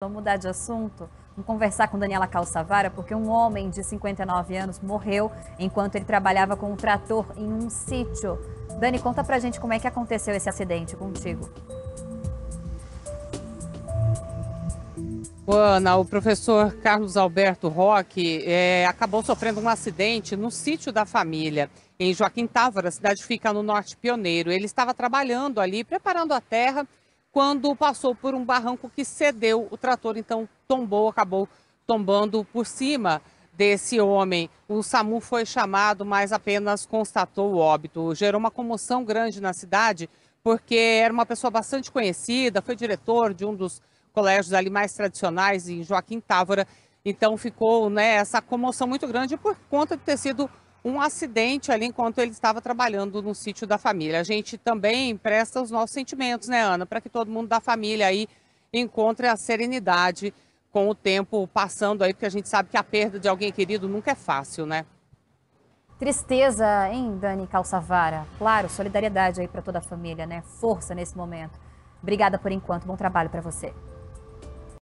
Vamos mudar de assunto? Vamos conversar com Daniela Calçavara, porque um homem de 59 anos morreu enquanto ele trabalhava com um trator em um sítio. Dani, conta pra gente como é que aconteceu esse acidente contigo. Ana, o professor Carlos Alberto Roque é, acabou sofrendo um acidente no sítio da família, em Joaquim Távora, a cidade fica no norte pioneiro. Ele estava trabalhando ali, preparando a terra quando passou por um barranco que cedeu, o trator então tombou, acabou tombando por cima desse homem. O SAMU foi chamado, mas apenas constatou o óbito. Gerou uma comoção grande na cidade, porque era uma pessoa bastante conhecida, foi diretor de um dos colégios ali mais tradicionais em Joaquim Távora. Então ficou né, essa comoção muito grande por conta de ter sido um acidente ali enquanto ele estava trabalhando no sítio da família. A gente também presta os nossos sentimentos, né, Ana, para que todo mundo da família aí encontre a serenidade com o tempo passando aí, porque a gente sabe que a perda de alguém querido nunca é fácil, né? Tristeza, hein, Dani Calçavara? Claro, solidariedade aí para toda a família, né? Força nesse momento. Obrigada por enquanto. Bom trabalho para você.